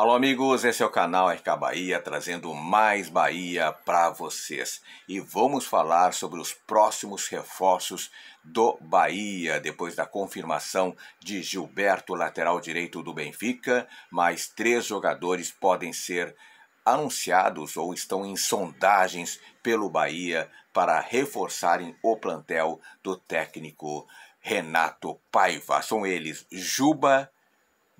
Alô, amigos, esse é o canal RK Bahia, trazendo mais Bahia para vocês. E vamos falar sobre os próximos reforços do Bahia, depois da confirmação de Gilberto, lateral direito do Benfica. Mais três jogadores podem ser anunciados ou estão em sondagens pelo Bahia para reforçarem o plantel do técnico Renato Paiva. São eles Juba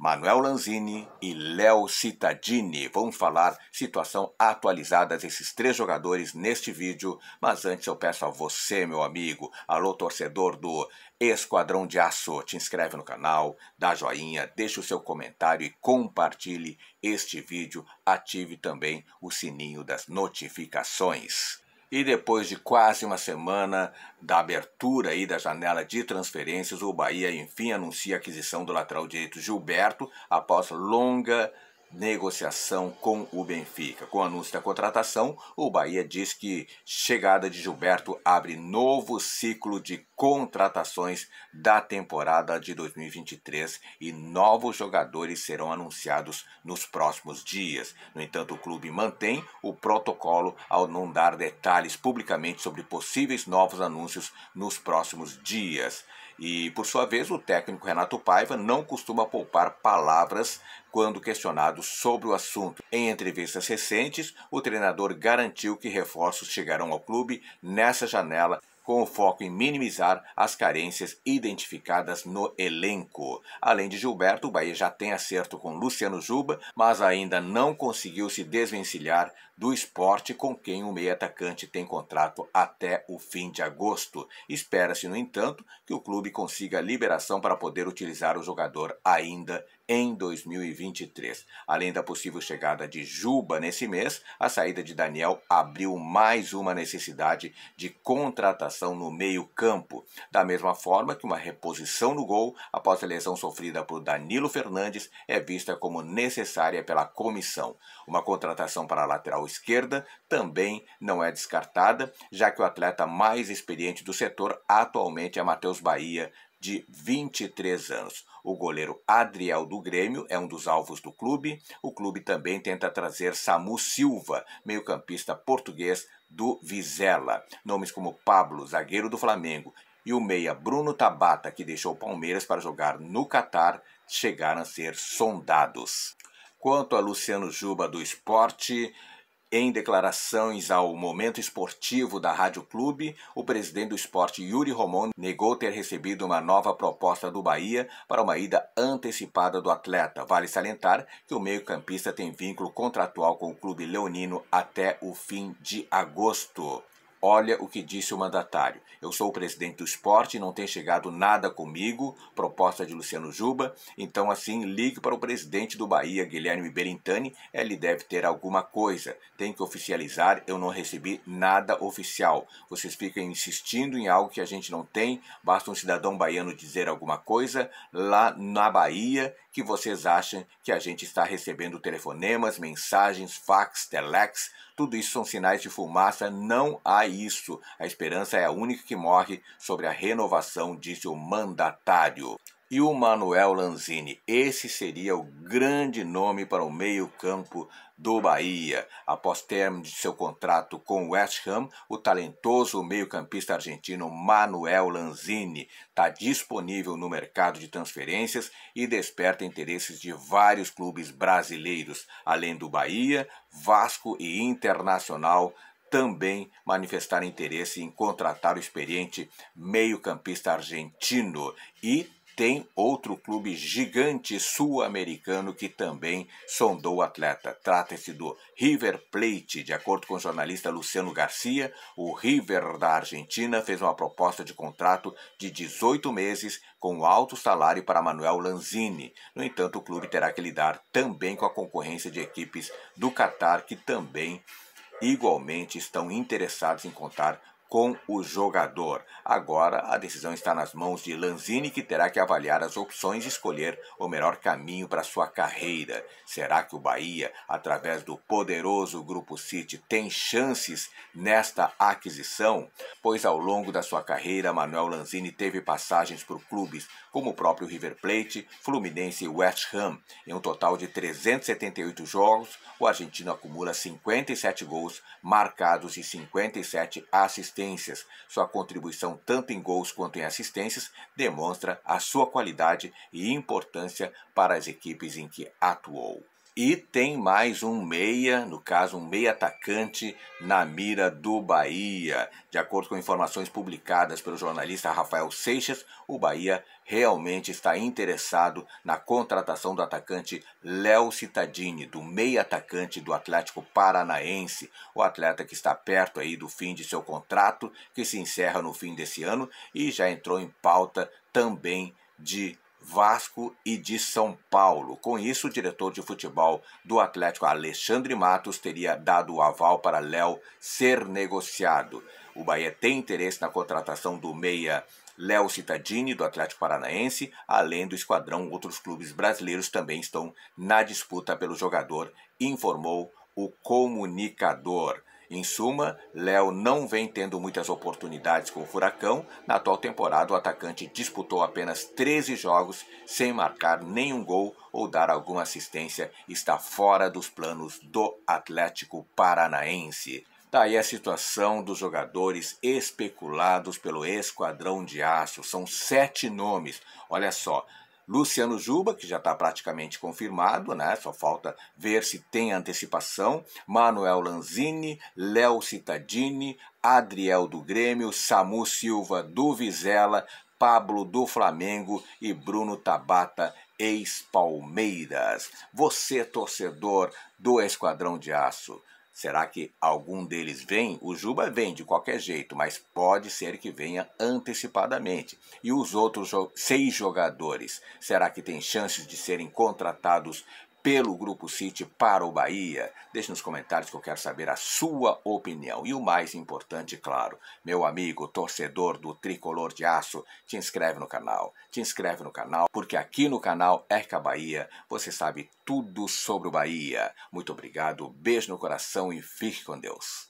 Manuel Lanzini e Léo Cittadini. vão falar situação atualizada desses três jogadores neste vídeo, mas antes eu peço a você, meu amigo, alô torcedor do Esquadrão de Aço, te inscreve no canal, dá joinha, deixa o seu comentário e compartilhe este vídeo, ative também o sininho das notificações. E depois de quase uma semana da abertura aí da janela de transferências, o Bahia enfim anuncia a aquisição do lateral direito Gilberto após longa negociação com o Benfica. Com o anúncio da contratação, o Bahia diz que chegada de Gilberto abre novo ciclo de contratações da temporada de 2023 e novos jogadores serão anunciados nos próximos dias. No entanto, o clube mantém o protocolo ao não dar detalhes publicamente sobre possíveis novos anúncios nos próximos dias. E, por sua vez, o técnico Renato Paiva não costuma poupar palavras quando questionado sobre o assunto. Em entrevistas recentes, o treinador garantiu que reforços chegarão ao clube nessa janela com foco em minimizar as carências identificadas no elenco. Além de Gilberto, o Bahia já tem acerto com Luciano Juba, mas ainda não conseguiu se desvencilhar do esporte com quem o meio atacante tem contrato até o fim de agosto. Espera-se, no entanto, que o clube consiga liberação para poder utilizar o jogador ainda em 2023. Além da possível chegada de Juba nesse mês, a saída de Daniel abriu mais uma necessidade de contratação no meio-campo. Da mesma forma que uma reposição no gol após a lesão sofrida por Danilo Fernandes é vista como necessária pela comissão. Uma contratação para a lateral esquerda também não é descartada, já que o atleta mais experiente do setor atualmente é Matheus Bahia, de 23 anos. O goleiro Adriel do Grêmio é um dos alvos do clube. O clube também tenta trazer Samu Silva, meio-campista português do Vizela. Nomes como Pablo, zagueiro do Flamengo, e o meia Bruno Tabata, que deixou o Palmeiras para jogar no Catar, chegaram a ser sondados. Quanto a Luciano Juba do Esporte, em declarações ao Momento Esportivo da Rádio Clube, o presidente do esporte Yuri Romão negou ter recebido uma nova proposta do Bahia para uma ida antecipada do atleta. Vale salientar que o meio-campista tem vínculo contratual com o clube leonino até o fim de agosto. Olha o que disse o mandatário. Eu sou o presidente do esporte, não tem chegado nada comigo, proposta de Luciano Juba. Então, assim, ligue para o presidente do Bahia, Guilherme Berintani. Ele deve ter alguma coisa. Tem que oficializar, eu não recebi nada oficial. Vocês ficam insistindo em algo que a gente não tem. Basta um cidadão baiano dizer alguma coisa lá na Bahia que vocês acham que a gente está recebendo telefonemas, mensagens, fax, telex tudo isso são sinais de fumaça, não há isso. A esperança é a única que morre sobre a renovação, disse o mandatário e o Manuel Lanzini. Esse seria o grande nome para o meio-campo do Bahia. Após término de seu contrato com o West Ham, o talentoso meio-campista argentino Manuel Lanzini está disponível no mercado de transferências e desperta interesses de vários clubes brasileiros, além do Bahia, Vasco e Internacional também manifestar interesse em contratar o experiente meio-campista argentino e tem outro clube gigante sul-americano que também sondou o atleta. Trata-se do River Plate. De acordo com o jornalista Luciano Garcia, o River da Argentina fez uma proposta de contrato de 18 meses com alto salário para Manuel Lanzini. No entanto, o clube terá que lidar também com a concorrência de equipes do Catar que também igualmente estão interessados em contar com o jogador. Agora a decisão está nas mãos de Lanzini, que terá que avaliar as opções e escolher o melhor caminho para sua carreira. Será que o Bahia, através do poderoso Grupo City, tem chances nesta aquisição? Pois ao longo da sua carreira, Manuel Lanzini teve passagens por clubes como o próprio River Plate, Fluminense e West Ham. Em um total de 378 jogos, o argentino acumula 57 gols marcados e 57 assistências assistências. Sua contribuição, tanto em gols quanto em assistências, demonstra a sua qualidade e importância para as equipes em que atuou. E tem mais um meia, no caso um meia atacante, na mira do Bahia. De acordo com informações publicadas pelo jornalista Rafael Seixas, o Bahia realmente está interessado na contratação do atacante Léo Citadini, do meia atacante do Atlético Paranaense, o atleta que está perto aí do fim de seu contrato, que se encerra no fim desse ano e já entrou em pauta também de Vasco e de São Paulo. Com isso, o diretor de futebol do Atlético, Alexandre Matos, teria dado o aval para Léo ser negociado. O Bahia tem interesse na contratação do meia Léo Cittadini, do Atlético Paranaense, além do esquadrão, outros clubes brasileiros também estão na disputa pelo jogador, informou o comunicador. Em suma, Léo não vem tendo muitas oportunidades com o Furacão. Na atual temporada, o atacante disputou apenas 13 jogos sem marcar nenhum gol ou dar alguma assistência. Está fora dos planos do Atlético Paranaense. Daí tá a situação dos jogadores especulados pelo Esquadrão de Aço. São sete nomes. Olha só, Luciano Juba, que já está praticamente confirmado, né? só falta ver se tem antecipação, Manuel Lanzini, Léo Citadini, Adriel do Grêmio, Samu Silva do Vizela, Pablo do Flamengo e Bruno Tabata, ex-Palmeiras. Você, torcedor do Esquadrão de Aço, Será que algum deles vem? O Juba vem de qualquer jeito, mas pode ser que venha antecipadamente. E os outros seis jogadores, será que tem chances de serem contratados pelo Grupo City para o Bahia? Deixe nos comentários que eu quero saber a sua opinião. E o mais importante, claro, meu amigo torcedor do Tricolor de Aço, te inscreve no canal. Te inscreve no canal, porque aqui no canal Erca Bahia você sabe tudo sobre o Bahia. Muito obrigado, beijo no coração e fique com Deus.